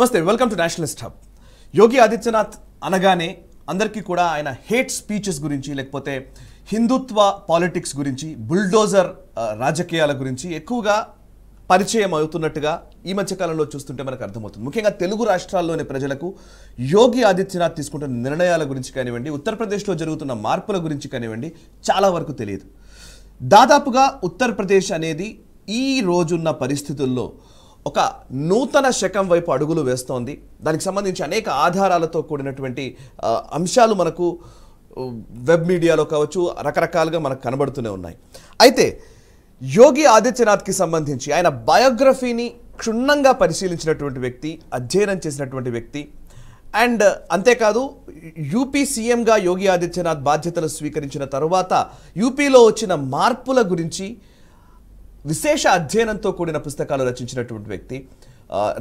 నమస్తే welcome to nationalist hub Yogi Adityanath అనగానే అందరికీ కూడా ఆయన హేట్ స్పీచెస్ గురించి లేకపోతే హిందుత్వ పాలిటిక్స్ గురించి బుల్డోజర్ రాజకీయాల గురించి ఎక్కువగా పరిచయం అవుతున్నట్టుగా ఈ మధ్యకాలంలో చూస్తుంటే మనకు అర్థమవుతుంది ముఖ్యంగా తెలుగు రాష్ట్రాల్లోని ప్రజలకు యోగి ఆదిత్యనాథ్ తీసుకుంటున్న నిర్ణయాల గురించి కానివ్వండి ఉత్తరప్రదేశ్లో జరుగుతున్న మార్పుల గురించి కానివ్వండి చాలా వరకు తెలియదు దాదాపుగా ఉత్తరప్రదేశ్ అనేది ఈ రోజున్న పరిస్థితుల్లో ఒక నూతన శకం వైపు అడుగులు వేస్తోంది దానికి సంబంధించి అనేక ఆధారాలతో కూడినటువంటి అంశాలు మనకు వెబ్ మీడియాలో కావచ్చు రకరకాలుగా మనకు కనబడుతూనే ఉన్నాయి అయితే యోగి ఆదిత్యనాథ్కి సంబంధించి ఆయన బయోగ్రఫీని క్షుణ్ణంగా పరిశీలించినటువంటి వ్యక్తి అధ్యయనం చేసినటువంటి వ్యక్తి అండ్ అంతేకాదు యూపీ సీఎంగా యోగి ఆదిత్యనాథ్ బాధ్యతలు స్వీకరించిన తరువాత యూపీలో వచ్చిన మార్పుల గురించి విశేష అధ్యయనంతో కూడిన పుస్తకాలు రచించినటువంటి వ్యక్తి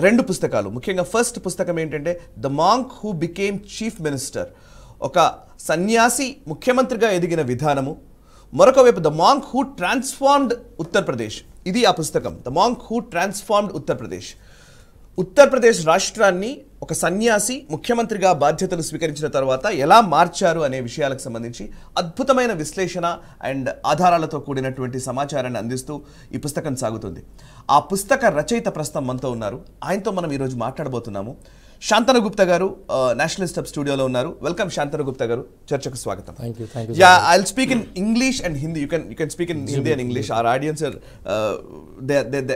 రెండు పుస్తకాలు ముఖ్యంగా ఫస్ట్ పుస్తకం ఏంటంటే the monk who became chief minister ఒక సన్యాసి ముఖ్యమంత్రిగా ఎదిగిన విధానము మరొక వైపు the monk who transformed Uttar Pradesh ఇది ఆ పుస్తకం the monk who transformed Uttar Pradesh Uttar Pradesh రాష్ట్రాన్ని ఒక సన్యాసి ముఖ్యమంత్రిగా బాధ్యతలు స్వీకరించిన తర్వాత ఎలా మార్చారు అనే విషయాలకు సంబంధించి అద్భుతమైన విశ్లేషణ అండ్ ఆధారాలతో కూడినటువంటి సమాచారాన్ని అందిస్తూ ఈ పుస్తకం సాగుతుంది ఆ పుస్తక రచయిత ప్రస్తుతం మనతో ఉన్నారు ఆయనతో మనం ఈరోజు మాట్లాడబోతున్నాము గుప్త గారు నేషనల్ స్టెప్ స్టూడియోలో ఉన్నారు వెల్కమ్ గుప్త గారు చర్చకు స్వాగతం I speak in English and Hindi you can you can speak in Hindi and English our audience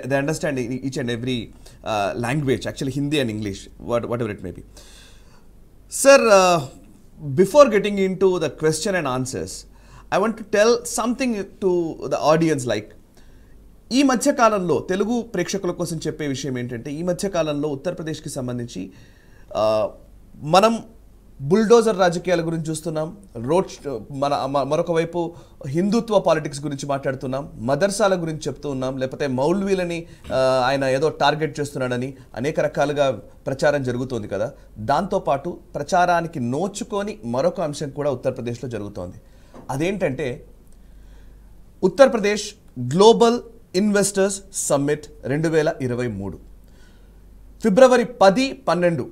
they understand each and every language actually Hindi and English what whatever it may be sir before getting into the question and answers I want to tell something to the audience like ఈ మధ్యకాలంలో తెలుగు ప్రేక్షకుల కోసం చెప్పే విషయం ఏంటంటే ఈ మధ్యకాలంలో ఉత్తరప్రదేశ్కి సంబంధించి మనం బుల్డోజర్ రాజకీయాల గురించి చూస్తున్నాం రోడ్ మన మరొక వైపు హిందుత్వ పాలిటిక్స్ గురించి మాట్లాడుతున్నాం మదర్సాల గురించి చెప్తూ ఉన్నాం లేకపోతే మౌల్వీలని ఆయన ఏదో టార్గెట్ చేస్తున్నాడని అనేక రకాలుగా ప్రచారం జరుగుతోంది కదా దాంతోపాటు ప్రచారానికి నోచుకొని మరొక అంశం కూడా ఉత్తరప్రదేశ్లో జరుగుతోంది అదేంటంటే ఉత్తరప్రదేశ్ గ్లోబల్ ఇన్వెస్టర్స్ సమ్మిట్ రెండు వేల ఇరవై మూడు ఫిబ్రవరి పది పన్నెండు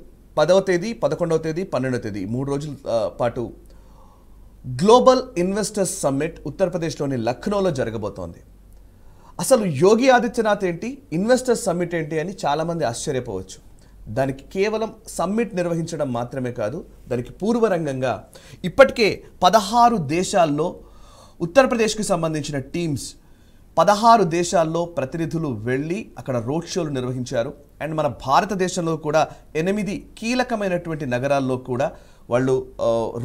పదవ తేదీ పదకొండవ తేదీ పన్నెండవ తేదీ మూడు రోజుల పాటు గ్లోబల్ ఇన్వెస్టర్స్ సమ్మిట్ ఉత్తరప్రదేశ్లోని లక్నోలో జరగబోతోంది అసలు యోగి ఆదిత్యనాథ్ ఏంటి ఇన్వెస్టర్స్ సమ్మిట్ ఏంటి అని చాలామంది ఆశ్చర్యపోవచ్చు దానికి కేవలం సమ్మిట్ నిర్వహించడం మాత్రమే కాదు దానికి పూర్వరంగంగా ఇప్పటికే పదహారు దేశాల్లో ఉత్తరప్రదేశ్కి సంబంధించిన టీమ్స్ పదహారు దేశాల్లో ప్రతినిధులు వెళ్ళి అక్కడ రోడ్ షోలు నిర్వహించారు అండ్ మన భారతదేశంలో కూడా ఎనిమిది కీలకమైనటువంటి నగరాల్లో కూడా వాళ్ళు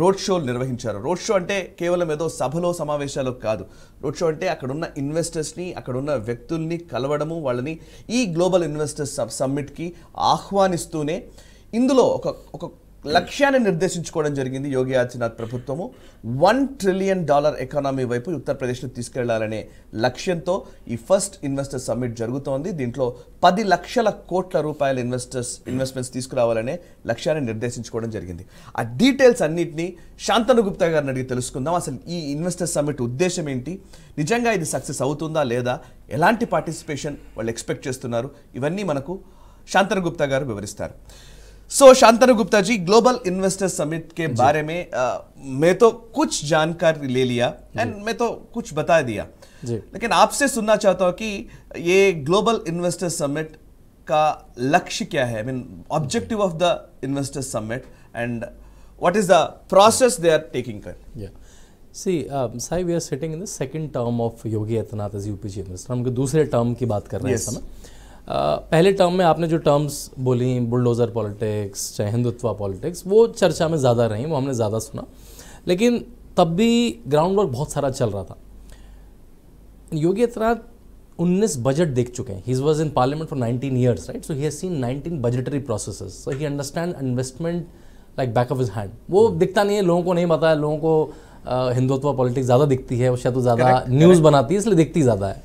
రోడ్ షోలు నిర్వహించారు రోడ్ షో అంటే కేవలం ఏదో సభలో సమావేశాలు కాదు రోడ్ షో అంటే అక్కడున్న ఇన్వెస్టర్స్ని అక్కడున్న వ్యక్తుల్ని కలవడము వాళ్ళని ఈ గ్లోబల్ ఇన్వెస్టర్స్ సమ్మిట్కి ఆహ్వానిస్తూనే ఇందులో ఒక ఒక లక్ష్యాన్ని నిర్దేశించుకోవడం జరిగింది యోగి ఆదిత్యనాథ్ ప్రభుత్వము వన్ ట్రిలియన్ డాలర్ ఎకానమీ వైపు ఉత్తరప్రదేశ్ను తీసుకెళ్లాలనే లక్ష్యంతో ఈ ఫస్ట్ ఇన్వెస్టర్ సమ్మిట్ జరుగుతోంది దీంట్లో పది లక్షల కోట్ల రూపాయల ఇన్వెస్టర్స్ ఇన్వెస్ట్మెంట్స్ తీసుకురావాలనే లక్ష్యాన్ని నిర్దేశించుకోవడం జరిగింది ఆ డీటెయిల్స్ అన్నింటినీ శాంతను గుప్తా గారిని అడిగి తెలుసుకుందాం అసలు ఈ ఇన్వెస్టర్ సమ్మిట్ ఉద్దేశం ఏంటి నిజంగా ఇది సక్సెస్ అవుతుందా లేదా ఎలాంటి పార్టిసిపేషన్ వాళ్ళు ఎక్స్పెక్ట్ చేస్తున్నారు ఇవన్నీ మనకు శాంతను గుప్తా గారు వివరిస్తారు so Shantanu Gupta ji global investor summit के बारे में आ, uh, मैं तो कुछ जानकारी ले लिया एंड मैं तो कुछ बता दिया जी। लेकिन आपसे सुनना चाहता हूं कि ये ग्लोबल इन्वेस्टर समिट का लक्ष्य क्या है mean objective of the investor summit and what is the process they are taking कर सी साई we are we in the in term of Yogi Adityanath as UP chief minister हम दूसरे टर्म की बात कर रहे हैं yes. इस समय. पहले टर्म में आपने जो टर्म्स बोली बुलडोज़र पॉलिटिक्स चाहे हिंदुत्वा पॉलिटिक्स वो चर्चा में ज़्यादा रही वो हमने ज़्यादा सुना लेकिन तब भी ग्राउंड वर्क बहुत सारा चल रहा था योगी आदित्यनाथ 19 बजट देख चुके हैं he was in parliament for 19 years right so he has seen 19 budgetary processes so he understand investment like back of his hand वो hmm. दिखता नहीं है लोगों को नहीं पता है लोगों को हिंदुत्व पॉलिटिक्स ज़्यादा दिखती है वो शायद ज़्यादा न्यूज़ बनाती है इसलिए दिखती ज़्यादा है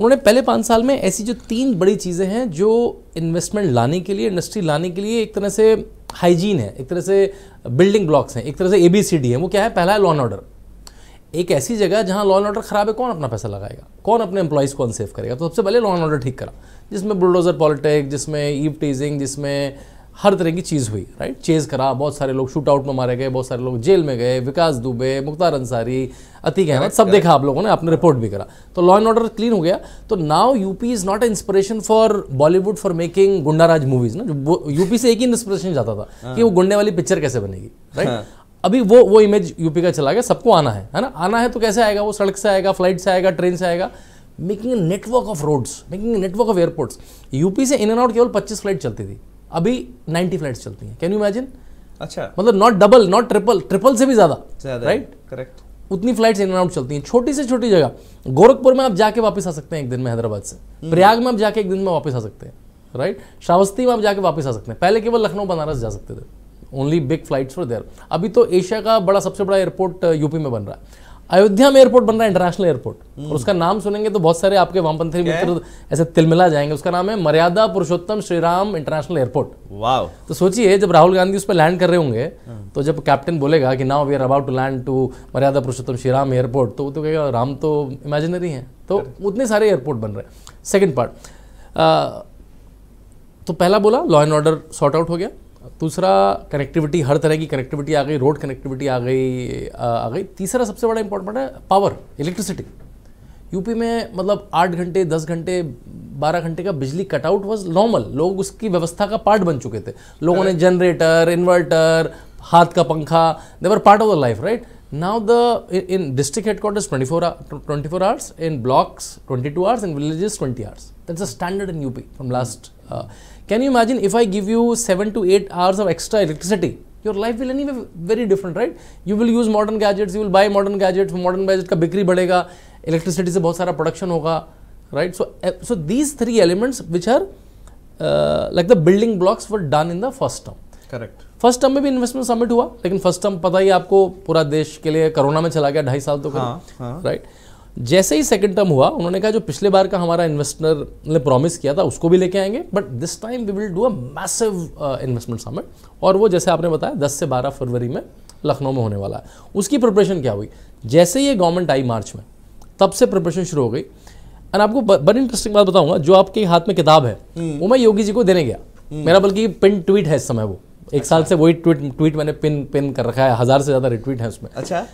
उन्होंने पहले पाँच साल में ऐसी जो तीन बड़ी चीज़ें हैं जो इन्वेस्टमेंट लाने के लिए इंडस्ट्री लाने के लिए एक तरह से हाइजीन है एक तरह से बिल्डिंग ब्लॉक्स हैं एक तरह से ए बी सी डी है वो क्या है पहला है लॉ एंड ऑर्डर एक ऐसी जगह जहाँ लॉ एंड ऑर्डर खराब है कौन अपना पैसा लगाएगा कौन अपने एम्प्लॉयज़ को अनसेफ करेगा तो सबसे पहले लॉ एंड ऑर्डर ठीक करा जिसमें बुलडोज़र पॉलिटिक जिसमें ईव टीजिंग जिसमें हर तरह की चीज़ हुई राइट चेज़ करा बहुत सारे लोग शूट आउट में मारे गए बहुत सारे लोग जेल में गए विकास दुबे मुख्तार अंसारी अति कहना सब देखा आप लोगों ने आपने रिपोर्ट भी करा तो लॉ एंड ऑर्डर क्लीन हो गया तो now UP is not a inspiration for Bollywood for making goondaraj movies ना जो यूपी से एक ही इंस्पिरेशन जाता था हाँ। कि वो गुंडे वाली पिक्चर कैसे बनेगी राइट हाँ। अभी वो वो इमेज यूपी का चला गया सबको आना है है ना आना है तो कैसे आएगा वो सड़क से आएगा फ्लाइट से आएगा ट्रेन से आएगा making network of roads making network of airports UP से इन एंड आउट केवल 25 फ्लाइट चलती थी अभी 90 फ्लाइट्स चलती हैं कैन यू इमेजिन अच्छा मतलब not double not triple triple से भी ज़्यादा राइट करेक्ट उतनी फ्लाइट्स इन एंड आउट चलती हैं छोटी से छोटी जगह गोरखपुर में आप जाके वापस आ सकते हैं एक दिन में हैदराबाद से हम्म। प्रयाग में आप जाके एक दिन में वापस आ सकते हैं राइट श्रावस्ती में आप जाके वापस आ सकते हैं पहले केवल लखनऊ बनारस जा सकते थे only big flights for there अभी तो एशिया का बड़ा सबसे बड़ा एयरपोर्ट यूपी uh, में बन रहा है अयोध्या में एयरपोर्ट बन रहा है इंटरनेशनल एयरपोर्ट और हम्म। उसका नाम सुनेंगे तो बहुत सारे आपके वामपंथी मित्र ऐसे तिलमिला जाएंगे उसका नाम है मर्यादा पुरुषोत्तम श्रीराम इंटरनेशनल एयरपोर्ट वाह तो सोचिए जब राहुल गांधी उस पर लैंड कर रहे होंगे हाँ। तो जब कैप्टन बोलेगा कि now we are about to land to Maryada Purushottam Shriram airport तो वो तो कहेगा राम तो इमेजिनरी है तो उतने सारे एयरपोर्ट बन रहे हैं सेकेंड पार्ट तो पहला बोला law and order sort out हो गया दूसरा कनेक्टिविटी हर तरह की कनेक्टिविटी आ गई रोड कनेक्टिविटी आ गई आ गई तीसरा सबसे बड़ा इंपॉर्टेंट है पावर इलेक्ट्रिसिटी यूपी में मतलब आठ घंटे दस घंटे बारह घंटे का बिजली कटआउट वॉज नॉर्मल लोग उसकी व्यवस्था का पार्ट बन चुके थे लोगों ने जनरेटर इन्वर्टर हाथ का पंखा they were part of the life right now the in district headquarters twenty four twenty four hours in blocks twenty two hours in villages twenty hours that's a standard in UP from last can you imagine if I give you seven to eight hours of extra electricity your life will any very different right you will use modern gadgets you will buy modern gadgets modern gadget का बिक्री बढ़ेगा electricity से बहुत सारा production होगा right so so these three elements which are like the building blocks were done in the first term correct first term में भी investment submit हुआ लेकिन फर्स्ट टर्म पता ही आपको पूरा देश के लिए कोरोना में चला गया ढाई साल तो राइट हाँ, जैसे ही सेकंड टर्म हुआ उन्होंने कहा जो पिछले बार का हमारा इन्वेस्टर ने प्रॉमिस किया था उसको भी लेके आएंगे but this time we will do a massive investment summit और वो जैसे आपने बताया दस से बारह फरवरी में लखनऊ में होने वाला है उसकी प्रिपरेशन क्या हुई जैसे ही ये गवर्नमेंट आई मार्च में तब से प्रिपरेशन शुरू हो गई एंड आपको बड़ी इंटरेस्टिंग बात बताऊंगा जो आपके हाथ में किताब है हम्म। वो मैं योगी जी को देने गया हम्म। मेरा बल्कि पिन ट्वीट है इस समय वो एक अच्छा। साल से वही ट्वीट ट्वीट मैंने पिन पिन कर रखा है हज़ार से ज़्यादा रिट्वीट है उसमें अच्छा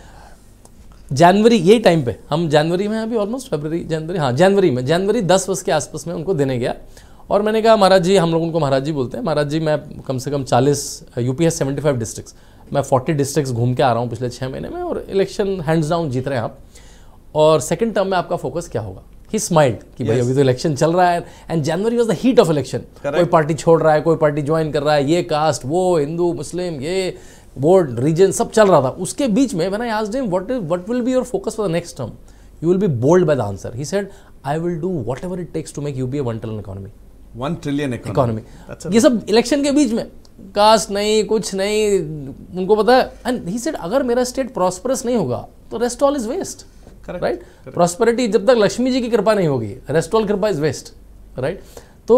जनवरी यही टाइम पे हम जनवरी में अभी ऑलमोस्ट फेबररी जनवरी हाँ जनवरी में जनवरी दस वर्ष के आसपास में उनको देने गया और मैंने कहा महाराज जी हम लोग उनको महाराज जी बोलते हैं महाराज जी मैं कम से कम चालीस U P's seventy five districts मैं फोर्टी डिस्ट्रिक्स घूम के आ रहा हूँ पिछले छः महीने में और इलेक्शन हैंड्स डाउन जीत रहे हैं आप और सेकेंड टर्म में आपका फोकस क्या होगा ही स्माइल्ड कि भाई अभी तो इलेक्शन चल रहा है and January was the heat of election कोई पार्टी छोड़ रहा है कोई पार्टी ज्वाइन कर रहा है ये कास्ट वो हिंदू मुस्लिम ये बोर्ड रीजन सब चल रहा था उसके बीच में मैंने आज डेम what is what will be your focus for the next term you will be bowled by the answer he said I will do whatever it takes to make you be one trillion economy one trillion economy ये सब election के बीच में cast नहीं कुछ नहीं उनको पता है एंड ही सेड अगर मेरा स्टेट प्रॉस्परस नहीं होगा तो rest all is waste right prosperity जब तक लक्ष्मी जी की कृपा नहीं होगी rest all kripa is waste right तो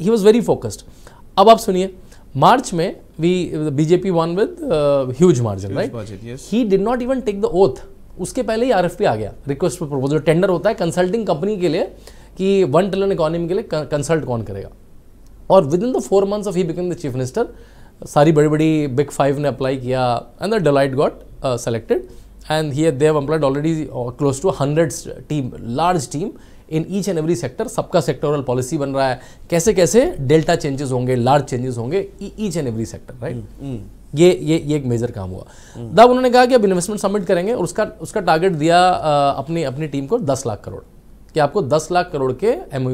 ही वॉज वेरी फोकस्ड अब आप सुनिए मार्च में we BJP won with huge margin right he did not even take the oath उसके पहले ही आर आ गया रिक्वेस्ट फॉर प्रपोजल टेंडर होता है कंसल्टिंग कंपनी के लिए कि वन ट्रिलियन इकोनॉमी के लिए कंसल्ट कौन करेगा और within the four months of he become the chief minister सारी बड़ी बड़ी बिग फाइव ने अप्लाई किया and the Deloitte got selected and he they've employed already close to hundred team large team in each and every sector सबका sectoral policy बन रहा है कैसे कैसे डेल्टा चेंजेस होंगे लार्ज चेंजेस होंगे each and every sector right ये ये ये एक मेजर काम हुआ तब उन्होंने कहा कि अब इन्वेस्टमेंट सबमिट करेंगे और उसका उसका टारगेट दिया अपनी अपनी टीम को दस लाख करोड़ कि आपको दस लाख करोड़ के एम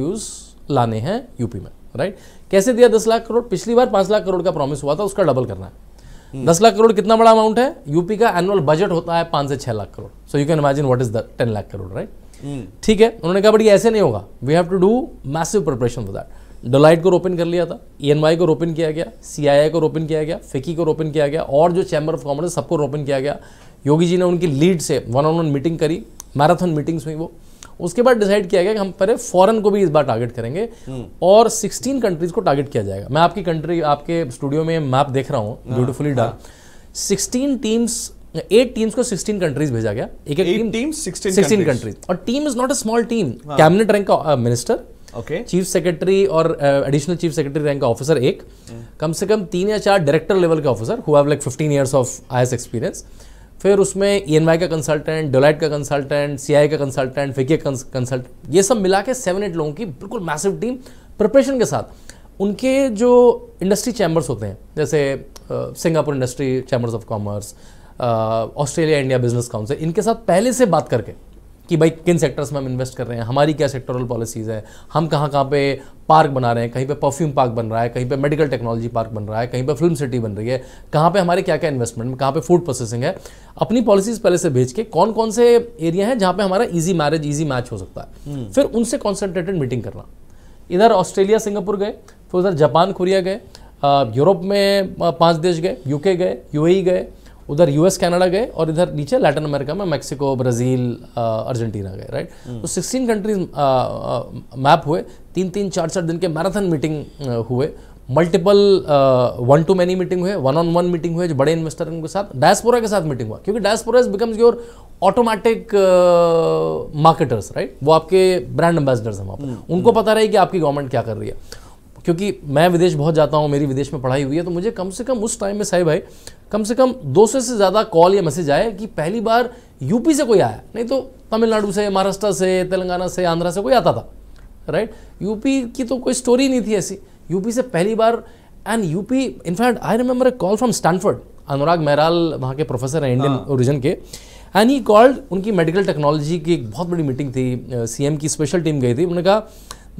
लाने हैं यूपी में राइट कैसे दिया दस लाख करोड़ पिछली बार पाँच लाख करोड़ का प्रॉमिस हुआ था उसका डबल करना है दस लाख करोड़ कितना बड़ा अमाउंट है यूपी का एनुअल बजट होता है पाँच से छः lakh crore so you can imagine what is the ten lakh crore right Hmm. ठीक है उन्होंने कहा बड़ी ऐसे नहीं होगा we have to do massive preparation for that Deloitte को ओपन कर लिया था ई e को ओपन किया गया सी को ओपन किया गया फिकी को ओपन किया गया और जो चैम्बर ऑफ कॉमर्स सबको ओपन किया गया योगी जी ने उनकी लीड से वन ऑन वन मीटिंग करी मैराथन मीटिंग्स हुई वो उसके बाद डिसाइड किया गया कि हम पहले फॉरन को भी इस बार टारगेट करेंगे hmm. और 16 कंट्रीज को टारगेट किया जाएगा मैं आपकी कंट्री आपके स्टूडियो में मैप देख रहा हूँ ब्यूटीफुली डा 16 टीम्स एट टीम्स को सिक्सटीन कंट्रीज भेजा गया एक एक टीम सिक्सटीन कंट्रीज और team is not a small team cabinet rank का मिनिस्टर ओके चीफ सेक्रेटरी और एडिशनल चीफ सेक्रेटरी रैंक का ऑफिसर एक हाँ। कम से कम तीन या चार डायरेक्टर लेवल के officer who have like fifteen years of I experience फिर उसमें ई e का कंसल्टेंट डोलाइट का कंसल्टेंट सी का कंसल्टेंट फिके कंसल्टेंट ये सब मिला के सेवन एट लोगों की बिल्कुल मैसिव टीम प्रिपरेशन के साथ उनके जो इंडस्ट्री चैम्बर्स होते हैं जैसे Singapore industry chambers of commerce Australia India business council इनके साथ पहले से बात करके कि भाई किन सेक्टर्स में हम इन्वेस्ट कर रहे हैं हमारी क्या सेक्टोरल पॉलिसीज़ है हम कहाँ कहाँ पे पार्क बना रहे हैं कहीं पे परफ्यूम पार्क बन रहा है कहीं पे मेडिकल टेक्नोलॉजी पार्क बन रहा है कहीं पे फिल्म सिटी बन रही है कहाँ पे हमारे क्या क्या इन्वेस्टमेंट में कहाँ पे फूड प्रोसेसिंग है अपनी पॉलिसीज़ पहले से भेज के कौन कौन से एरिया हैं जहाँ पर हमारा ईजी मैरिज ईजी मैच हो सकता है हम्म। फिर उनसे कॉन्सेंट्रेटेड मीटिंग करना इधर ऑस्ट्रेलिया सिंगापुर गए फिर उधर जापान कोरिया गए यूरोप में पाँच देश गए यूके गए यू e गए उधर यूएस कनाडा गए और इधर नीचे लैटिन अमेरिका में मैक्सिको ब्राज़ील अर्जेंटीना गए राइट हम्म। तो सिक्सटीन कंट्रीज मैप हुए तीन तीन चार चार दिन के मैराथन मीटिंग हुए multiple one to many meeting हुए वन ऑन वन मीटिंग हुए जो बड़े इन्वेस्टर उनके साथ डायस्पोरा के साथ मीटिंग हुआ क्योंकि diaspora is becomes your automatic marketers right वो आपके ब्रांड एम्बेसडर्स हैं वहाँ पर हम्म। उनको पता रहे कि आपकी गवर्नमेंट क्या कर रही है क्योंकि मैं विदेश बहुत जाता हूँ मेरी विदेश में पढ़ाई हुई है तो मुझे कम से कम उस टाइम में साहिब भाई कम से कम 200 से ज़्यादा कॉल या मैसेज आए कि पहली बार यूपी से कोई आया नहीं तो तमिलनाडु से महाराष्ट्र से तेलंगाना से आंध्रा से कोई आता था राइट यूपी की तो कोई स्टोरी नहीं थी ऐसी यूपी से पहली बार and UP in fact I remember a call from Stanford Anurag Mehral वहाँ के प्रोफेसर हैं इंडियन ओरिजिन हाँ। के एंड ही कॉल्ड उनकी मेडिकल टेक्नोलॉजी की एक बहुत बड़ी मीटिंग थी सी uh, की स्पेशल टीम गई थी उन्होंने कहा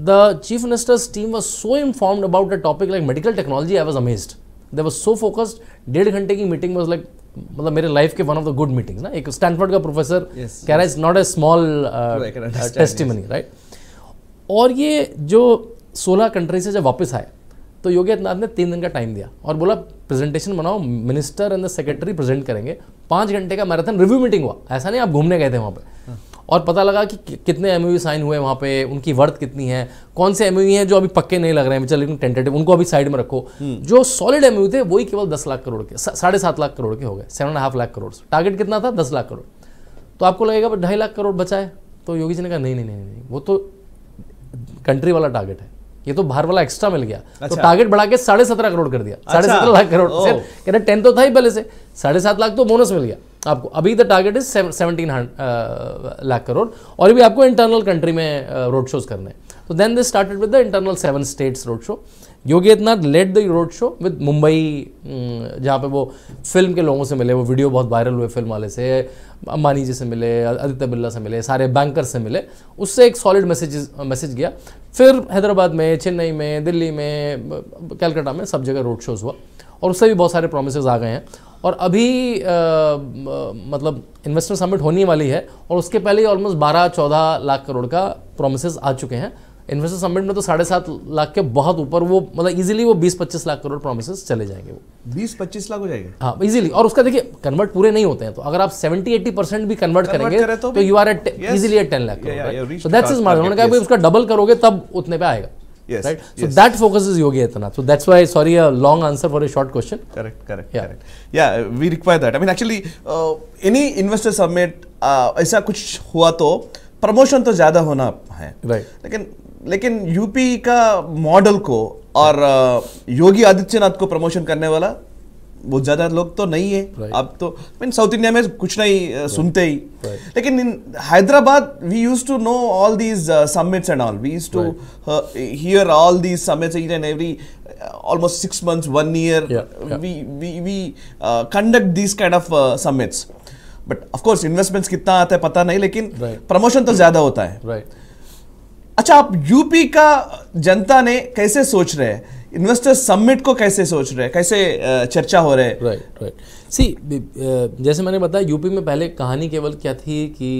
the chief minister's team was so informed about a topic like medical technology I was amazed they was so focused डेढ़ घंटे की मीटिंग वॉज लाइक मतलब मेरे लाइफ के one of the good meetings ना एक स्टैनफोर्ड का प्रोफेसर कह रहा है is not a small testimony right और ये जो सोलह कंट्री से जब वापस आए तो योगी आदित्यनाथ ने तीन दिन का टाइम दिया और बोला प्रेजेंटेशन बनाओ minister and the secretary present करेंगे पाँच घंटे का मैराथन रिव्यू मीटिंग हुआ ऐसा नहीं आप घूमने गए थे वहाँ पर और पता लगा कि कितने एम e साइन हुए वहाँ पे उनकी वर्थ कितनी है कौन से एम e हैं जो अभी पक्के नहीं लग रहे हैं चलिए टेंटेटिव उनको अभी साइड में रखो हम्म। जो सॉलिड एम e थे वही केवल दस लाख करोड़ के साढ़े सात लाख करोड़ के हो गए seven and half lakh crore target कितना था दस लाख करोड़ तो आपको लगेगा ढाई लाख करोड़ बचा है तो योगी जी ने कहा नहीं नहीं नहीं नहीं वो तो कंट्री वाला टारगेट है ये तो बाहर वाला एक्स्ट्रा मिल गया तो अच्छा। तो टारगेट बढ़ा के साढ़े सत्रह करोड़ कर दिया साढ़े अच्छा। सत्रह लाख करोड़ टेन तो था ही पहले से साढ़े सात लाख तो बोनस मिल गया तो आपको अभी the target is seventeen lakh crore और भी आपको इंटरनल कंट्री में रोड uh, शोज करने हैं तो then they started with the internal seven states road show Yogi Adityanath led the road show with Mumbai जहाँ पे वो फिल्म के लोगों से मिले वो वीडियो बहुत वायरल हुए फिल्म वाले से अंबानी जी से मिले आदित्य बिरला से मिले सारे बैंकर से मिले उससे एक सॉलिड मैसेज मैसेज गया फिर हैदराबाद में चेन्नई में दिल्ली में कैलकाटा में सब जगह रोड शोज़ हुआ और उससे भी बहुत सारे प्रोमिस आ गए हैं और अभी आ, आ, मतलब इन्वेस्टर समिट होने वाली है और उसके पहले ही ऑलमोस्ट बारह चौदह लाख करोड़ का प्रोमिस आ चुके हैं इन्वेस्टर समिट में तो साढ़े सात लाख के बहुत ऊपर वो मतलब इजीली वो बीस पच्चीस लाख करोड़ प्रोमिस चले जाएंगे वो बीस पच्चीस लाख हो जाएगा हाँ इजीली और उसका देखिए कन्वर्ट पूरे नहीं होते हैं तो अगर आप सेवेंटी एट्टी परसेंट भी कन्वर्ट करेंगे तो you are at easily at ten lakh so that's उसका डबल करोगे तब उतने पे आएगा Yes. Right. So yes. that focuses Yogi Atana. So that's why, sorry, a long answer for a short question. Correct. Correct. Yeah. Correct. Yeah. We require that. I mean, actually, uh, any investor summit uh, ऐसा कुछ हुआ तो promotion तो ज्यादा होना है. Right. लेकिन लेकिन यूपी का मॉडल को और योगी आदित्यनाथ को promotion करने वाला वो ज़्यादा लोग तो नहीं है right. अब तो मीन साउथ इंडिया में कुछ नहीं right. सुनते ही right. लेकिन in Hyderabad we used to know all these summits and all we used to hear all these summits in and every almost six months one year we we we conduct we kind of summits but of uh, summits. कितना आता है पता नहीं लेकिन right. Promotion तो ज्यादा होता है right. अच्छा आप यूपी का जनता ने कैसे सोच रहे हैं इन्वेस्टर्स समिट को कैसे सोच रहे हैं कैसे चर्चा हो रहे हैं राइट राइट सी जैसे मैंने बताया यूपी में पहले कहानी केवल क्या थी कि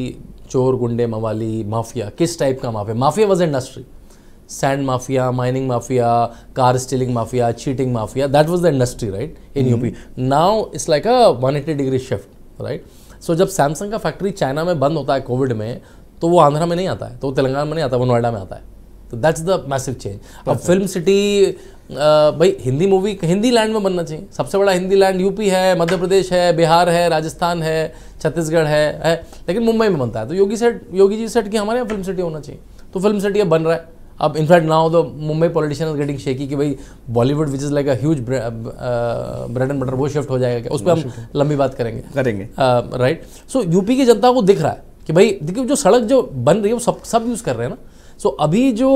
चोर गुंडे मवाली माफिया किस टाइप का mafia mafia was industry sand mafia mining mafia car stealing mafia cheating mafia that was the industry right in UP now it's like a one eighty degree shift right so जब Samsung का factory China में बंद होता है Covid में तो वो आंध्रा में नहीं आता है तो तेलंगाना में नहीं आता वो नोएडा में आता है तो दैट्स द मैसिव चेंज अब फिल्म सिटी भाई हिंदी मूवी हिंदी लैंड में बनना चाहिए सबसे बड़ा हिंदी लैंड यूपी है मध्य प्रदेश है बिहार है राजस्थान है छत्तीसगढ़ है, है लेकिन मुंबई में बनता है तो योगी सेट योगी जी सेट की हमारे यहाँ फिल्म सिटी होना चाहिए तो फिल्म सिटी अब बन रहा है अब इनफैक्ट ना हो the Mumbai politician is getting shaky कि भाई Bollywood which is like a huge bread and butter वो शिफ्ट हो जाएगा क्या उस पर हम लंबी बात करेंगे करेंगे राइट सो यूपी की जनता को दिख रहा है कि भाई देखिए जो सड़क जो बन रही है वो सब सब यूज़ कर रहे हैं ना सो so, अभी जो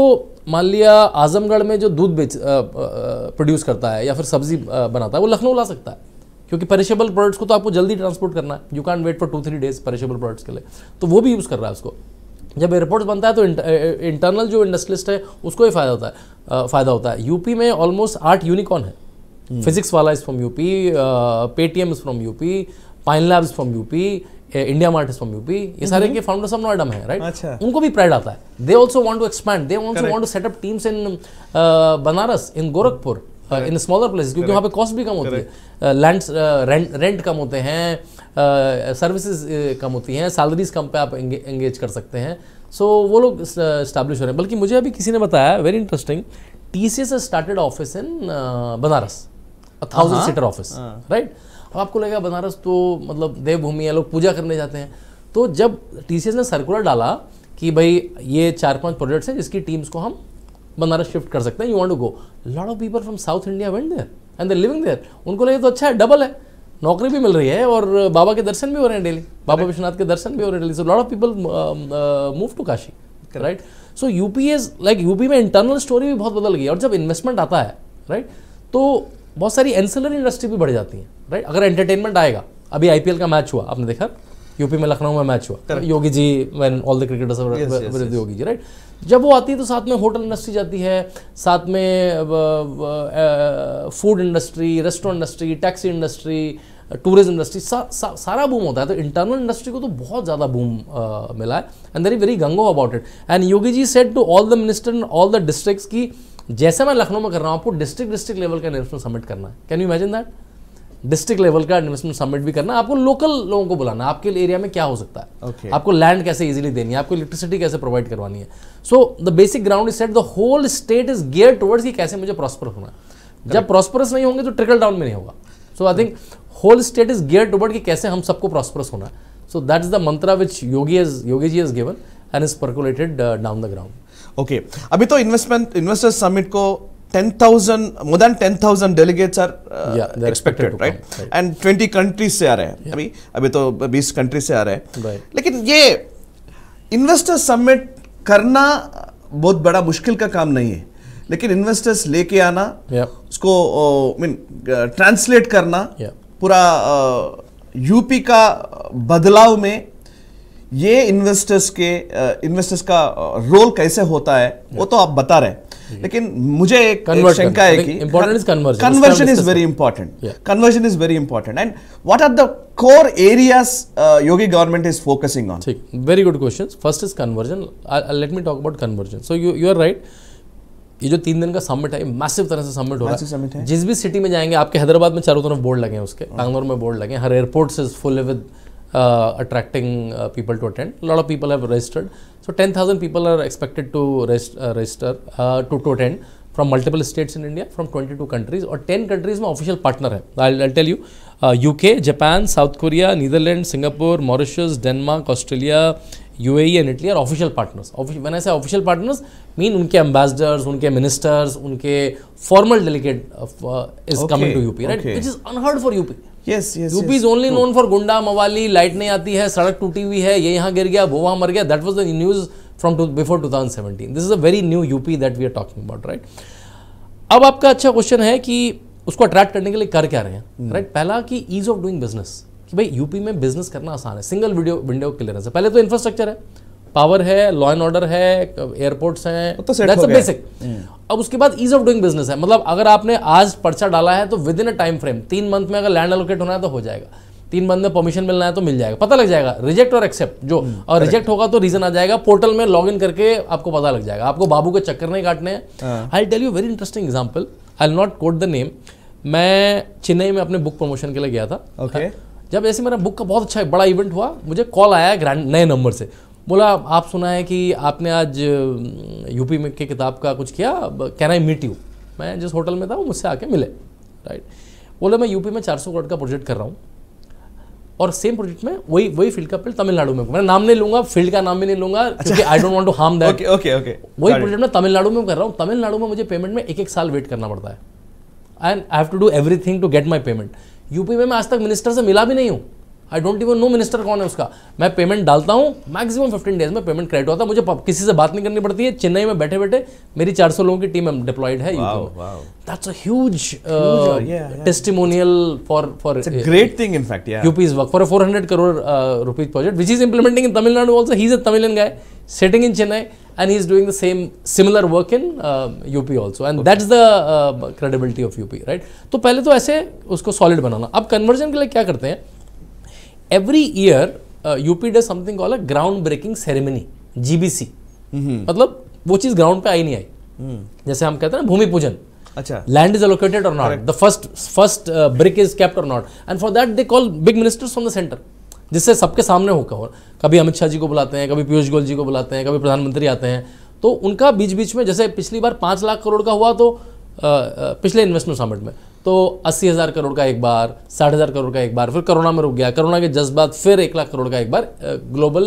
मान लिया आजमगढ़ में जो दूध बेच प्रोड्यूस करता है या फिर सब्जी बनाता है वो लखनऊ ला सकता है क्योंकि पेरिशेबल प्रोडक्ट्स को तो आपको जल्दी ट्रांसपोर्ट करना है you can't wait for two three days perishable products के लिए तो वो भी यूज़ कर रहा है उसको जब एयरपोर्ट बनता है तो इंटरनल जो इंडस्ट्रिस्ट है उसको ही फायदा होता है फ़ायदा होता है यूपी में ऑलमोस्ट आठ यूनिकॉर्न है फिजिक्स वाला is from UP Paytm is from UP pine lab is from UP India mart from UP ये सारे हम्म। के फाउंडर्स ऑफ नोएडा है राइट अच्छा। उनको भी प्राइड आता है they also want to expand they also want to set up teams in Banaras in Gorakhpur in smaller place क्योंकि वहाँ पे कॉस्ट भी कम होती है लैंड रेंट uh, uh, कम होते हैं सर्विसेज uh, कम होती हैं सैलरीज कम पे आप एंगेज कर सकते हैं सो वो लोग स्टैब्लिश हो रहे हैं बल्कि मुझे अभी किसी ने बताया very interesting T C S started office in Banaras thousand seater office right अब आपको लगेगा बनारस तो मतलब देवभूमि है लोग पूजा करने जाते हैं तो जब टी ने सर्कुलर डाला कि भाई ये चार पांच प्रोजेक्ट्स हैं जिसकी टीम्स को हम बनारस शिफ्ट कर सकते हैं you want to go lot of people from south India went there and they living there उनको लगे तो अच्छा है डबल है नौकरी भी मिल रही है और बाबा के दर्शन भी हो रहे हैं डेली बाबा विश्वनाथ के दर्शन भी हो रहे हैं daily so lot of people move to Kashi right so UP is like UP में इंटरनल स्टोरी भी बहुत बदल गई और जब इन्वेस्टमेंट आता है राइट right? तो बहुत सारी एंसलर इंडस्ट्री भी बढ़ जाती हैं राइट अगर एंटरटेनमेंट आएगा अभी आईपीएल का मैच हुआ आपने देखा यूपी में लखनऊ में मैच हुआ Yogi ji when all the cricketers विरुद्ध योगी जी राइट जब वो आती है तो साथ में होटल इंडस्ट्री जाती है साथ में food industry restaurant industry taxi industry tourism industry सा, सा, सारा बूम होता है तो इंटरनल इंडस्ट्री को तो बहुत ज़्यादा बूम मिला है and there very gung-ho about it and Yogi ji set to all the minister all the district की जैसे मैं लखनऊ में कर रहा हूँ आपको डिस्ट्रिक्ट डिस्ट्रिक्ट लेवल का इन्वेस्टमेंट सबमिट करना है can you imagine that district level का इन्वेस्टमेंट सबमिट भी करना आपको लोकल लोगों को बुलाना आपके एरिया में क्या हो सकता है okay. आपको लैंड कैसे इजीली देनी है आपको इलेक्ट्रिसिटी कैसे प्रोवाइड करवानी है so the basic ground is set the whole state is gear towards कि कैसे मुझे प्रॉस्पर होना है जब प्रॉस्परस नहीं होंगे तो ट्रिकल डाउन में नहीं होगा so I think whole state is gear toward कि कैसे हम सबको प्रॉस्परस होना है so that is the mantra which Yogi Yogi ji is given and is percolated down the ground okay अभी तो इन्वेस्टमेंट इन्वेस्टर्स समिट को 10,000 more than 10,000 delegates are expected right and 20 countries से आ रहे हैं yeah. अभी अभी तो 20 कंट्रीज से आ रहे हैं right. लेकिन ये इन्वेस्टर समिट करना बहुत बड़ा मुश्किल का काम नहीं है लेकिन इन्वेस्टर्स लेके आना yeah. उसको मीन ट्रांसलेट uh, करना yeah. पूरा यूपी uh, का बदलाव में ये इन्वेस्टर्स के इन्वेस्टर्स का रोल कैसे होता है वो तो आप बता रहे हैं लेकिन मुझे एक शंका है कि conversion is very important conversion is very important and what are the core areas Yogi government is focusing on ठीक very good question first is conversion let me talk about conversion so you you are right ये जो तीन दिन का summit है massive तरह से summit हो रहा है जिस भी सिटी में जाएंगे आपके हैदराबाद में चारों तरफ बोर्ड लगे हैं उसके बैंगलोर हाँ। में बोर्ड लगे हैं हर airport is full with uh, attracting uh, people to attend. A lot of people have registered. So 10,000 people are expected to rest, uh, register uh, to, to attend from multiple states in India, from 22 countries or 10 countries My official partner है. I'll, I'll tell you, uh, UK, Japan, South Korea, Netherlands, Singapore, Mauritius, Denmark, Australia, UAE and Italy are official partners. Offic when I say official partners, mean उनके ambassadors, उनके ministers, उनके formal delegate of, uh, is okay. coming to UP, right? Okay. Which is unheard for UP. Yes yes UP is only known for goonda mawali light नहीं आती है सड़क टूटी हुई है ये यहाँ गिर गया वो वहाँ मर गया that was the news from before two thousand seventeen this is a very new UP that we are talking about right अब आपका अच्छा क्वेश्चन है कि उसको अट्रैक्ट करने के लिए कर क्या रहे हैं राइट hmm. right? पहला कि ईज ऑफ डूइंग बिजनेस कि भाई यूपी में बिजनेस करना आसान है सिंगल वीडियो विंडो क्लियरेंस है पहले तो इंफ्रास्ट्रक्चर है पावर है लॉ एंड ऑर्डर है एयरपोर्ट्स हैं दैट्स अ बेसिक अब उसके बाद ईज ऑफ डूइंग बिजनेस है मतलब अगर आपने आज पर्चा डाला है तो within a time frame तीन मंथ में अगर लैंड एलोकेट होना है तो हो जाएगा तीन मंथ में परमिशन मिलना है तो मिल जाएगा पता लग जाएगा रिजेक्ट और एक्सेप्ट जो और hmm. रिजेक्ट होगा तो रीजन आ जाएगा पोर्टल में लॉग इन करके आपको पता लग जाएगा आपको बाबू के चक्कर नहीं काटने हैं I tell you very interesting example I not quote the name मैं चेन्नई में अपने बुक प्रमोशन के लिए गया था okay. हाँ. जब ऐसे मेरा बुक का बहुत अच्छा बड़ा इवेंट हुआ मुझे कॉल आया ग्रैंड नए नंबर से बोला आप सुना है कि आपने आज यूपी में के किताब का कुछ किया कैन आई मीट यू मैं जिस होटल में था वो मुझसे आके मिले राइट बोले मैं यूपी में 400 करोड़ का प्रोजेक्ट कर रहा हूँ और सेम प्रोजेक्ट में वही वही फील्ड का फील्ड तमिलनाडु में मैं नाम नहीं लूंगा फील्ड का नाम भी नहीं लूंगा अच्छा। क्योंकि I don't want to harm that okay okay वही प्रोजेक्ट मैं तमिलनाडु में कर रहा हूँ तमिलनाडु में मुझे पेमेंट में एक एक साल वेट करना पड़ता है and I have to do everything to get my payment UP में मैं आज तक मिनिस्टर से मिला भी नहीं हूँ I don't even know minister कौन है उसका मैं पेमेंट डालता हूँ मैक्सिमम फिफ्टीन डेज में पेमेंट क्रेडिट होता है मुझे किसी से बात नहीं करनी पड़ती है चेन्नई में बैठे बैठे मेरी 400 लोगों की टीम डिप्लॉयड है that's a testimonial for for great thing in fact UP is work for four hundred crore rupees project which is implementing in Tamil Nadu also he is a Tamilian guy setting in Chennai and he is doing the same similar work in UP also and that is the credibility of UP right तो पहले तो ऐसे उसको solid बनाना अब conversion के लिए क्या करते हैं every year UP day something call a ground breaking ceremony GBC मतलब वो चीज ग्राउंड पे आई नहीं आई mm. जैसे हम कहते हैं ना भूमि पूजन अच्छा land is allocated or not the first first brick is kept or not and for that they call big ministers from the centre जिससे सबके सामने होकर हो कभी अमित शाह जी को बुलाते हैं कभी पीयूष गोयल जी को बुलाते हैं कभी प्रधानमंत्री आते हैं तो उनका बीच बीच में जैसे पिछली बार पांच लाख करोड़ का हुआ तो आ, uh, आ, uh, पिछले इन्वेस्टमेंट समिट में तो अस्सी हज़ार करोड़ का एक बार साठ हज़ार करोड़ का एक बार फिर कोरोना में रुक गया कोरोना के जज्बात फिर एक लाख करोड़ का एक बार ग्लोबल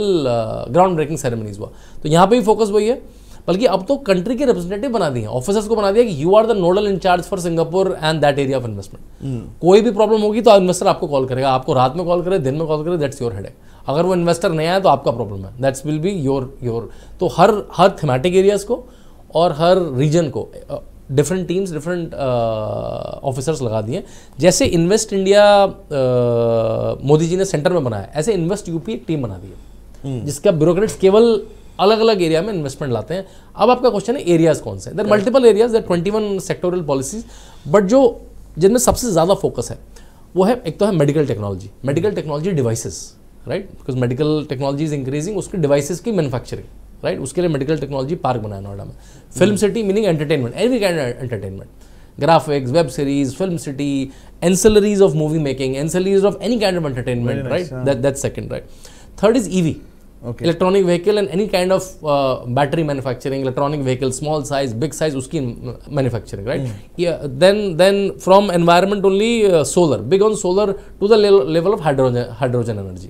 ग्राउंड ब्रेकिंग सेरेमनीज हुआ तो यहाँ पे भी फोकस वही है बल्कि अब तो कंट्री के रिप्रेजेंटेटिव बना दिए ऑफिसर्स को बना दिया कि you are the nodal in charge for Singapore and that area of investment कोई भी प्रॉब्लम होगी तो इन्वेस्टर आपको कॉल करेगा आपको रात में कॉल करे दिन में कॉल करे दैट्स योर हेड अगर वो इन्वेस्टर नहीं आया तो आपका प्रॉब्लम है that's will be your your तो हर हर थेमेटिक एरियाज को और हर रीजन को डिफरेंट टीम्स डिफरेंट ऑफिसर्स लगा दिए जैसे invest India uh, Modi ji ने सेंटर में बनाया ऐसे इन्वेस्ट यूपी एक टीम बना दी है जिसका ब्यूरोक्रेट्स केवल अलग अलग एरिया में इन्वेस्टमेंट लाते हैं अब आपका क्वेश्चन है एरियाज कौन से there multiple areas there twenty one sectoral policies but जो जिनमें सबसे ज़्यादा फोकस है वो है एक तो है medical technology medical technology devices right because medical technology is increasing उसकी डिवाइसेस की मैन्युफैक्चरिंग राइट उसके लिए मेडिकल टेक्नोलॉजी पार्क बनाया है नोएडा में film city meaning entertainment every kind entertainment graphics web series film city ancillaries of movie making ancillaries of any kind of entertainment right that second right third is EV Third electronic vehicle and any kind of battery manufacturing electronic vehicle small size big size उसकी manufacturing right then then from environment only solar big on solar to the level of hydrogen hydrogen energy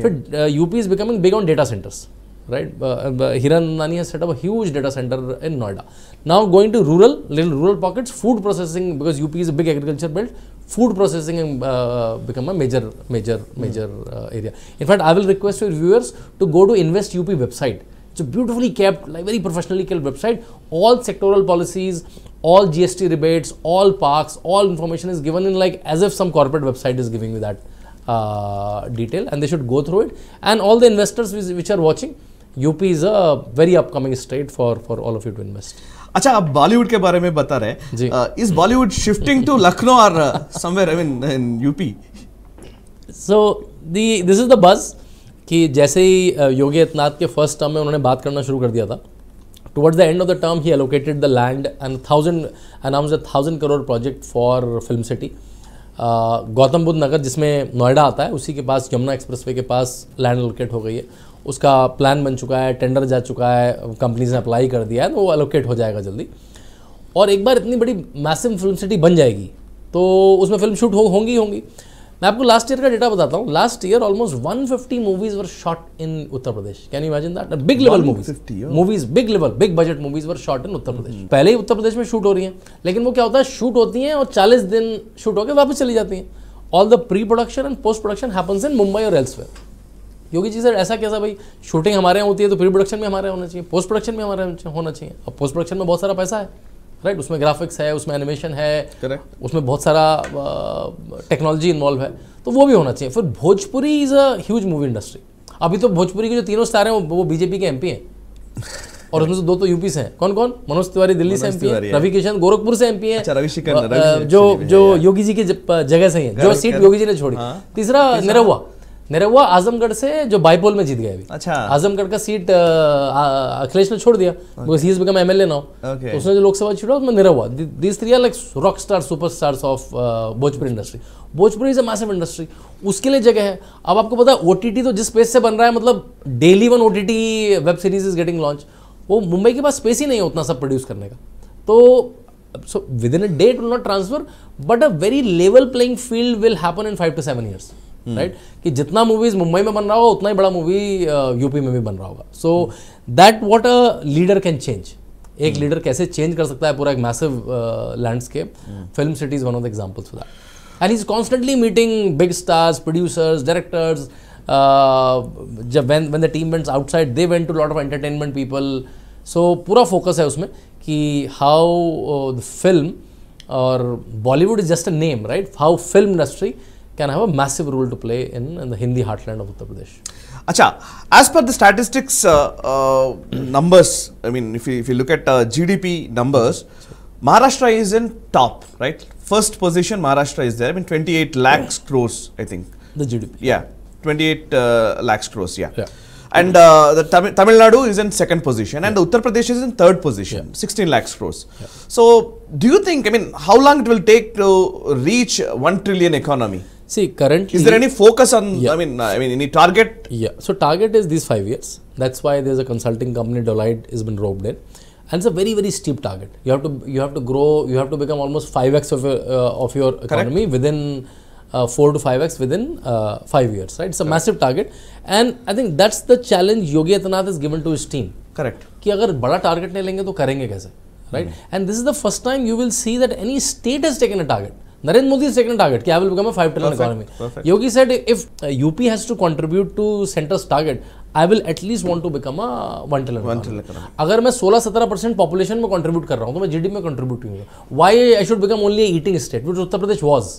फिर UP is becoming big on data centres right? Uh, uh, uh has set up a huge data center in Noida. Now going to rural, little rural pockets, food processing because UP is a big agriculture belt. Food processing um, uh, become a major, major, hmm. major uh, area. In fact, I will request your viewers to go to Invest UP website. It's a beautifully kept, like very professionally kept website. All sectoral policies, all GST rebates, all parks, all information is given in like as if some corporate website is giving you that uh, detail and they should go through it. And all the investors which, which are watching, UP is a very upcoming state for for all of you to invest अच्छा आप बॉलीवुड के बारे में बता रहे हैं is Bollywood shifting to Lucknow or somewhere I mean in UP so the this is the buzz कि जैसे ही योगी आदित्यनाथ के फर्स्ट टर्म में उन्होंने बात करना शुरू कर दिया था towards the end of the term he allocated the land and thousand announce a thousand crore project for film city Gautam Buddh Nagar जिसमें नोएडा आता है उसी के पास यमुना एक्सप्रेसवे के पास लैंड एलोकेट हो गई है उसका प्लान बन चुका है टेंडर जा चुका है कंपनीज ने अप्लाई कर दिया है तो वो अलोकेट हो जाएगा जल्दी और एक बार इतनी बड़ी मैसिव फिल्म सिटी बन जाएगी तो उसमें फिल्म शूट हो, होंगी होंगी मैं आपको लास्ट ईयर का डेटा बताता हूँ last year almost 150 movies were shot in Uttar Pradesh can imagine that big level movies movies big level big budget movies were shot in Uttar Pradesh पहले ही उत्तर प्रदेश में शूट हो रही हैं लेकिन वो क्या होता है शूट होती हैं और 40 दिन शूट होकर वापस चली जाती हैं all the pre production and post production happens in Mumbai और एल्सवेयर योगी जी सर ऐसा कैसा भाई शूटिंग हमारे यहाँ होती है तो प्री प्रोडक्शन में हमारे होना चाहिए पोस्ट प्रोडक्शन में हमारे होना चाहिए अब पोस्ट प्रोडक्शन में बहुत सारा पैसा है राइट उसमें ग्राफिक्स है उसमें एनिमेशन है उसमें बहुत सारा टेक्नोलॉजी इन्वॉल्व है तो वो भी होना चाहिए फिर Bhojpuri is a huge movie industry अभी तो भोजपुरी के जो तीनों स्टार हैं वो, बीजेपी के एमपी हैं और उसमें से दो तो यूपी से हैं कौन कौन मनोज तिवारी दिल्ली से एमपी हैं रवि किशन गोरखपुर से एमपी हैं अच्छा, जो जो योगी जी की जगह से है हैं जो सीट योगी जी ने छोड़ी हाँ। तीसरा निरहुआ मेरा हुआ आजमगढ़ से जो बाईपोल में जीत गए अभी अच्छा आजमगढ़ का सीट अखिलेश ने छोड़ दिया बिकम एमएलए नाउ तो उसने जो लोकसभा छोड़ा उसमें निरव हुआ this three are like rock star super stars of Bhojpuri industry Bhojpuri is a massive industry उसके लिए जगह है अब आपको पता है ओ तो जिस स्पेस से बन रहा है मतलब डेली वन ओ web series is getting launch वो मुंबई के पास स्पेस ही नहीं है उतना सब प्रोड्यूस करने का तो so within a date will transfer but a very level playing field will happen in in 5 to 7 years राइट hmm. कि जितना मूवीज मुंबई में बन रहा होगा उतना ही बड़ा मूवी यूपी में भी बन रहा होगा so that what a leader can change एक लीडर hmm. कैसे चेंज कर सकता है पूरा एक massive landscape film city is one of the examples for that and is constantly meeting big stars producers directors जब when when the team wents outside they went to lot of entertainment people so पूरा focus है उसमें कि how the film और Bollywood is just a name right how film industry can have a massive role to play in, in the Hindi heartland of Uttar Pradesh. Acha, as per the statistics uh, uh, numbers, I mean, if you, if you look at uh, GDP numbers, Maharashtra is in top, right? First position, Maharashtra is there. I mean, 28 lakhs crores, I think. The GDP. Yeah, 28 uh, lakhs crores, yeah. yeah. And uh, the Tamil, Tamil Nadu is in second position, yeah. and Uttar Pradesh is in third position, yeah. 16 lakhs crores. So, do you think, I mean, how long it will take to reach 1 trillion economy? See, currently. Is there any focus on, yeah. I mean, I mean, any target? Yeah. So, target is these five years. That's why there's a consulting company, Deloitte, has been roped in. And it's a very, very steep target. You have to, you have to grow, you have to become almost 5x of your, uh, of your economy Correct. within uh, 4 to 5x within uh, 5 years, right? It's a Correct. massive target. And I think that's the challenge Yogi Atanath has given to his team. Correct. कि अगर बड़ा target नहीं will तो करेंगे कैसे right hmm. And this is the first time you will see that any state has taken a target. Narendra Modi second target target. I will become a five trillion perfect, economy. Perfect. Yogi said if UP uh, has to I will at least want to become one trillion अगर मैं 16-17 percent population में contribute कर रहा हूँ तो मैं जी में contribute क्यों why I should become only eating state which Uttar Pradesh was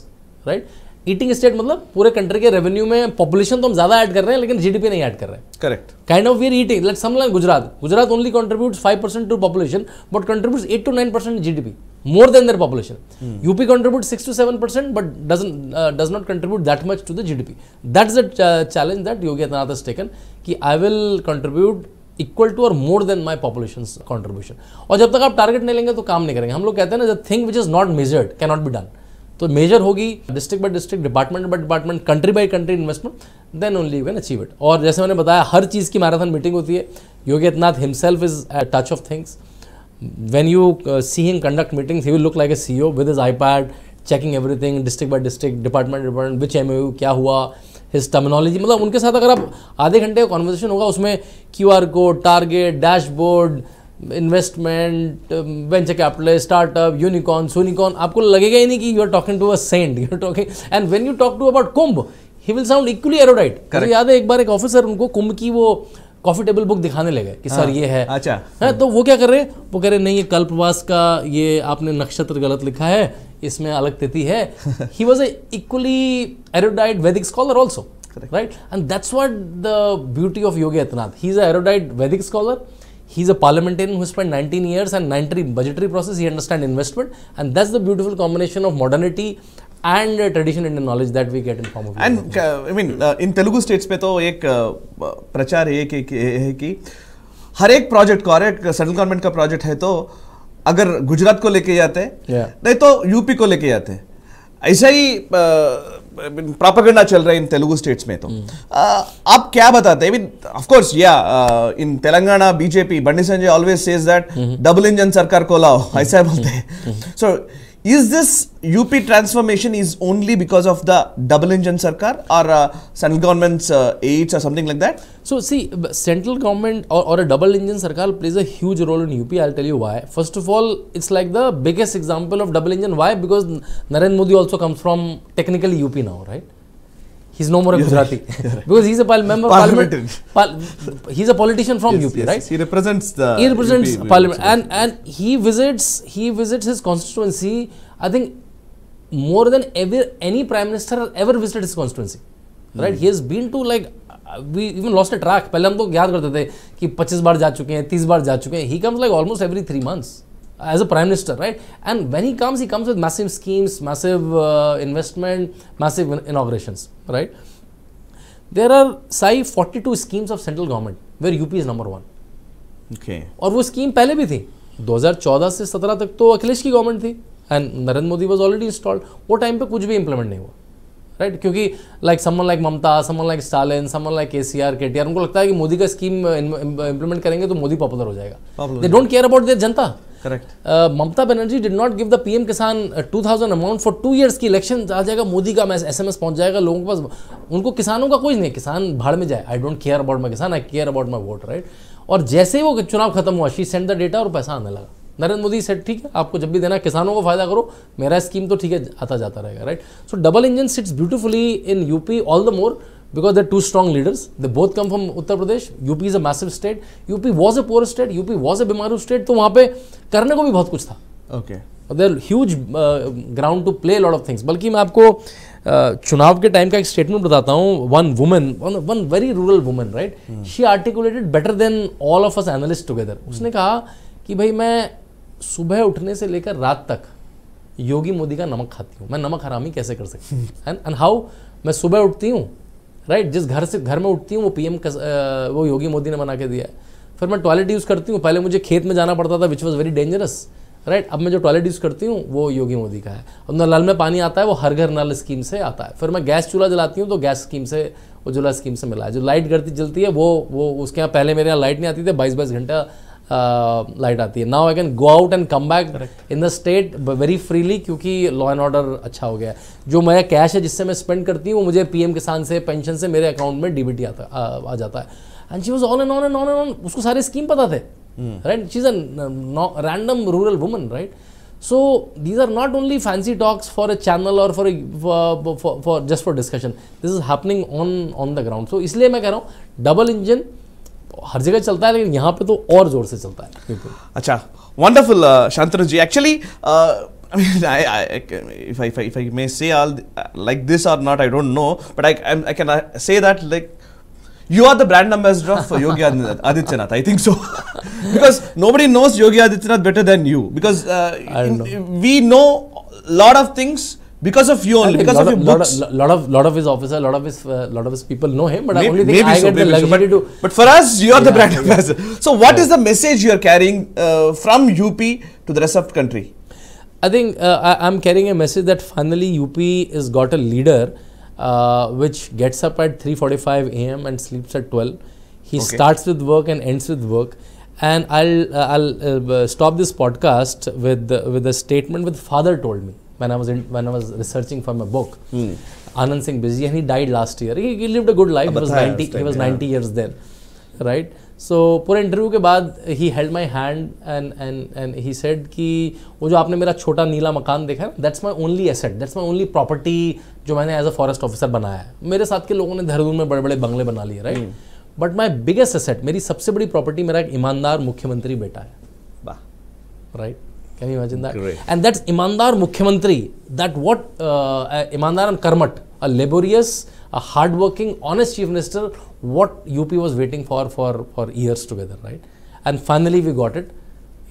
right eating state मतलब पूरे कंट्री के रेवेन्यू में पॉपुलेशन तो हम ज्यादा ऐड कर रहे हैं लेकिन जीडीपी नहीं ऐड कर रहे हैं correct kind of we're eating let some Gujarat Gujarat only contribute five percent to population but contribute eight to nine percent GDP more than their population. Mm. UP contributes six to seven percent but doesn't uh, does not contribute that much to the GDP. That's the ch challenge that Yogi Adityanath has taken कि I will contribute equal to or more than my population's contribution. और जब तक आप target नहीं लेंगे तो काम नहीं करेंगे हम लोग कहते हैं ना the thing which is not measured cannot be done. तो मेजर होगी district by district department by department country by country investment then only you can achieve it और जैसे मैंने बताया हर चीज़ की मैराथन मीटिंग होती है Yogi Adityanath himself is touch of things when you uh, see him conduct meetings, he will look like a CEO with his iPad, checking everything, district by district, department department, which MOU, क्या हुआ, his terminology. मतलब उनके साथ अगर आप आधे घंटे का कॉन्वर्जेशन होगा उसमें Q R code target dashboard investment venture capital startup unicorn soonicorn आपको लगेगा ही नहीं कि you are talking to a saint you are talking and when you talk to about Kumbh he will sound equally erudite याद है एक बार एक officer उनको कुंभ की वो कॉफी टेबल बुक दिखाने लगे कि सर हाँ, ये है अच्छा है हाँ, तो वो क्या कर रहे हैं वो कह रहे नहीं ये कल्पवास का ये आपने नक्षत्र गलत लिखा है इसमें अलग तिथि है he was a equally erudite Vedic scholar also right and that's what the beauty of Yogi Adityanath he is erudite Vedic scholar he's a parliamentarian who spent 19 years and 90 budgetary process he understands investment and that's the beautiful combination of modernity and uh, tradition and knowledge that we get in form of and uh, I mean uh, in Telugu states पे तो एक uh, प्रचार एक है कि हर एक project को एक सेंट्रल गवर्नमेंट का प्रोजेक्ट है तो अगर गुजरात को लेके जाते हैं नहीं तो यूपी को लेके जाते हैं ऐसा ही प्रॉपरगंडा uh, चल रहा है इन तेलुगु स्टेट्स में तो mm. आप क्या बताते हैं ऑफ कोर्स या in Telangana BJP Bandi Sanjay always says that double engine सरकार को लाओ ऐसा hmm. बोलते हैं so hmm. is this UP transformation is only because of the double engine Sarkar or uh, central government's uh, aids or something like that? So see, central government or, or a double engine Sarkar plays a huge role in UP. I'll tell you why. First of all, it's like the biggest example of double engine. Why? Because Narendra Modi also comes from technically UP now, right? He's no more a Gujarati because he's a pal- member parliament. Pal- he's a politician from yes, UP, yes, right? He represents the. He represents UP, parliament, and and he visits he visits his constituency. I think more than ever any prime minister ever visited his constituency, hmm. right? He has been to like we even lost a track पहले हम तो याद करते थे कि 25 बार जा चुके हैं 30 बार जा चुके हैं he comes like almost every three months as a prime minister right and when he comes he comes with massive schemes massive uh, investment massive inaugurations right there are say 42 schemes of central government where up is number one. okay और वो scheme पहले भी थी 2014 से 17 तक तो अखिलेश की government थी and Narendra Modi was already installed वो टाइम पे कुछ भी इंप्लीमेंट नहीं हुआ राइट right? क्योंकि like someone like Mamata someone like Stalin someone like K C R K T R उनको लगता है कि मोदी का स्कीम इंप्लीमेंट करेंगे तो मोदी पॉपुलर हो जाएगा they don't care about their जनता correct uh, Mamata Banerjee did not give the PM Kisan 2000 amount for two years की इलेक्शन आ जाएगा मोदी का मैसेज एसएमएस पहुंच जाएगा लोगों के पास उनको किसानों का कोई नहीं किसान भाड़ में जाए I don't care about my kisan I care about my vote right और जैसे वो चुनाव खत्म हुआ शी सेंड द डेटा और पैसा आने लगा नरेंद्र मोदी सेट ठीक है आपको जब भी देना किसानों को फायदा करो मेरा स्कीम तो ठीक है आता जाता रहेगा right so double engine sits beautifully in UP all the more because they're two strong leaders. They both come from Uttar Pradesh. UP is a massive state. UP was a poor state. UP was a Bimaru state. So, तो वहाँ पे करने को भी बहुत कुछ था Okay. There huge uh, ground to play a lot of things. बल्कि मैं आपको uh, चुनाव के टाइम का एक स्टेटमेंट बताता हूँ one women one very rural women right she articulated better than all of us analyst together उसने कहा कि भाई मैं सुबह उठने से लेकर रात तक योगी मोदी का नमक खाती हूँ मैं नमक हरामी कैसे कर सकती हूँ एंड हाउ मैं सुबह उठती हूँ राइट जिस घर से घर में उठती हूँ वो पीएम वो योगी मोदी ने बना के दिया है फिर मैं टॉयलेट यूज़ करती हूँ पहले मुझे खेत में जाना पड़ता था which was very dangerous right अब मैं जो टॉयलेट यूज़ करती हूँ वो योगी मोदी का है और नल में पानी आता है वो हर घर नल स्कीम से आता है फिर मैं गैस चूल्हा जलाती हूँ तो गैस स्कीम से उज्ज्वला स्कीम से मिला है जो लाइट गलती जलती है वो वो उसके यहाँ पहले मेरे यहाँ लाइट नहीं आती थी बाईस बाईस घंटा लाइट uh, आती है now I can go out and come back in the state very freely क्योंकि लॉ एंड ऑर्डर अच्छा हो गया है जो मेरा कैश है जिससे मैं स्पेंड करती हूँ वो मुझे पी किसान से पेंशन से मेरे अकाउंट में डी आता आ, आ जाता है and she was on and on and on and on उसको सारे स्कीम पता थे right she is a random rural woman right so these are not only fancy talks for a channel or for a for, for, for just for discussion this is happening on on the ground so इसलिए मैं कह रहा हूँ double engine हर जगह चलता है लेकिन यहाँ पे तो और जोर से चलता है अच्छा wonderful Shantanu ji actually like this are not I don't know but I I can say that like you are the brand ambassador of Yogi Adityanath. I think so because nobody knows Yogi Adityanath better than you because uh, in, know. we know a lot of things because of you only, because of your books. Lot of, lot of lot of his officer, lot of his uh, lot of his people know him, but maybe, I only think I so, get the luxury so. but, to. But for us, you are yeah, the brand ambassador. So, what yeah. is the message you are carrying uh, from UP to the rest of the country? I think uh, I, am carrying a message that finally UP has got a leader uh, which gets up at 3:45 a.m. and sleeps at 12. He okay. starts with work and ends with work. And I'll uh, I'll uh, stop this podcast with with a statement with father told me. when I was in, when I was researching for my book. Mm. Anand Singh Bijji, and he died last year. He, he lived a good life. Ah, he was 90. Time, he was 90 yeah. years there, right? So so, पूरे interview के बाद he held my hand and and and he said कि वो जो आपने मेरा छोटा नीला मकान देखा है that's my only asset that's my only property जो मैंने एज अ फॉरेस्ट ऑफिसर बनाया है मेरे साथ के लोगों ने देहरादून में बड़े बड़े बंगले बना लिए right but my biggest asset मेरी सबसे बड़ी प्रॉपर्टी मेरा एक ईमानदार मुख्यमंत्री बेटा है वाह right right? Can you imagine that? Great. And that's Imandar Mukhyamantri. That what uh, uh, Imandar and Karmat, a laborious, a hardworking, honest chief minister, what UP was waiting for for for years together, right? And finally we got it.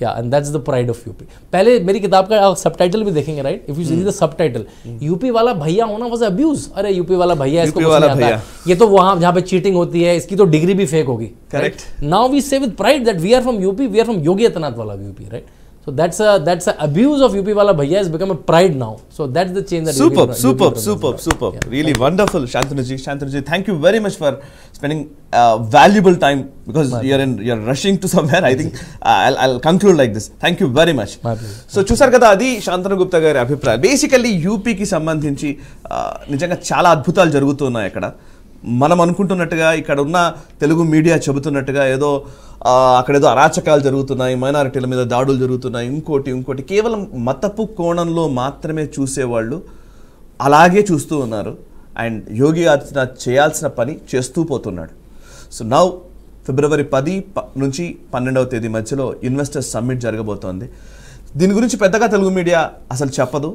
Yeah, and that's the pride of UP. पहले मेरी किताब का subtitle भी देखेंगे right if you see the सब UP वाला भैया होना वाज अब्यूज अरे यूपी वाला भैया इसको आता है ये तो वहाँ जहाँ पे चीटिंग होती है इसकी तो डिग्री भी फेक होगी correct now we say with pride that we are from UP we are from Yogi Adityanath वाला UP right So that's a that's a abuse of UP Wala Bhaiya has become a pride now. So that's the change that superb, UP, superb, UP superb, superb. Yeah, really wonderful, Shantanuji. Shantanuji, thank you very much for spending uh, valuable time because My you're in, you're rushing to somewhere. I think uh, I'll, I'll conclude like this. Thank you very much. So chusar so చూసారు కదా అది శాంతను గుప్తా గారి అభిప్రాయం basically యూపీకి సంబంధించి నిజంగా చాలా అద్భుతాలు జరుగుతున్నాయి అక్కడ మనం అనుకుంటున్నట్టుగా ఇక్కడ ఉన్న తెలుగు మీడియా చెబుతున్నట్టుగా ఏదో అక్కడేదో అరాచకాలు జరుగుతున్నాయి మైనారిటీల మీద దాడులు జరుగుతున్నాయి ఇంకోటి ఇంకోటి కేవలం మతపు కోణంలో మాత్రమే చూసేవాళ్ళు అలాగే చూస్తూ ఉన్నారు అండ్ యోగి ఆదిత్యనాథ్ చేయాల్సిన పని చేస్తూ పోతున్నాడు సో నౌ ఫిబ్రవరి పది నుంచి పన్నెండవ తేదీ మధ్యలో ఇన్వెస్టర్స్ సమ్మిట్ జరగబోతోంది దీని గురించి పెద్దగా తెలుగు మీడియా అసలు చెప్పదు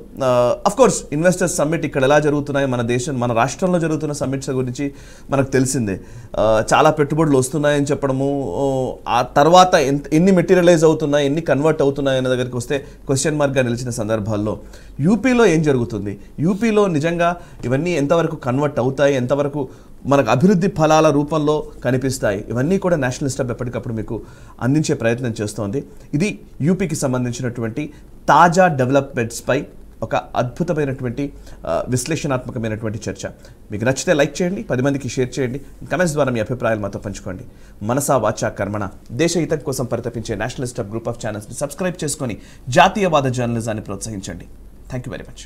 కోర్స్ ఇన్వెస్టర్స్ సమ్మిట్ ఇక్కడ ఎలా జరుగుతున్నాయి మన దేశం మన రాష్ట్రంలో జరుగుతున్న సమ్మిట్స్ గురించి మనకు తెలిసిందే చాలా పెట్టుబడులు వస్తున్నాయని చెప్పడము ఆ తర్వాత ఎంత ఎన్ని మెటీరియలైజ్ అవుతున్నాయి ఎన్ని కన్వర్ట్ అవుతున్నాయి అనే దగ్గరికి వస్తే క్వశ్చన్ మార్క్గా నిలిచిన సందర్భాల్లో యూపీలో ఏం జరుగుతుంది యూపీలో నిజంగా ఇవన్నీ ఎంతవరకు కన్వర్ట్ అవుతాయి ఎంతవరకు మనకు అభివృద్ధి ఫలాల రూపంలో కనిపిస్తాయి ఇవన్నీ కూడా నేషనల్ స్టబ్ ఎప్పటికప్పుడు మీకు అందించే ప్రయత్నం చేస్తోంది ఇది యూపీకి సంబంధించినటువంటి తాజా డెవలప్మెంట్స్పై ఒక అద్భుతమైనటువంటి విశ్లేషణాత్మకమైనటువంటి చర్చ మీకు నచ్చితే లైక్ చేయండి పది మందికి షేర్ చేయండి కమెంట్స్ ద్వారా మీ అభిప్రాయాలు మాతో పంచుకోండి మనసా వాచా కర్మణ దేశ హితం కోసం పరితపించే నేషనలిస్ట్ గ్రూప్ ఆఫ్ ఛానల్స్ని సబ్స్క్రైబ్ చేసుకొని జాతీయవాద జర్నలిజాన్ని ప్రోత్సహించండి థ్యాంక్ యూ వెరీ మచ్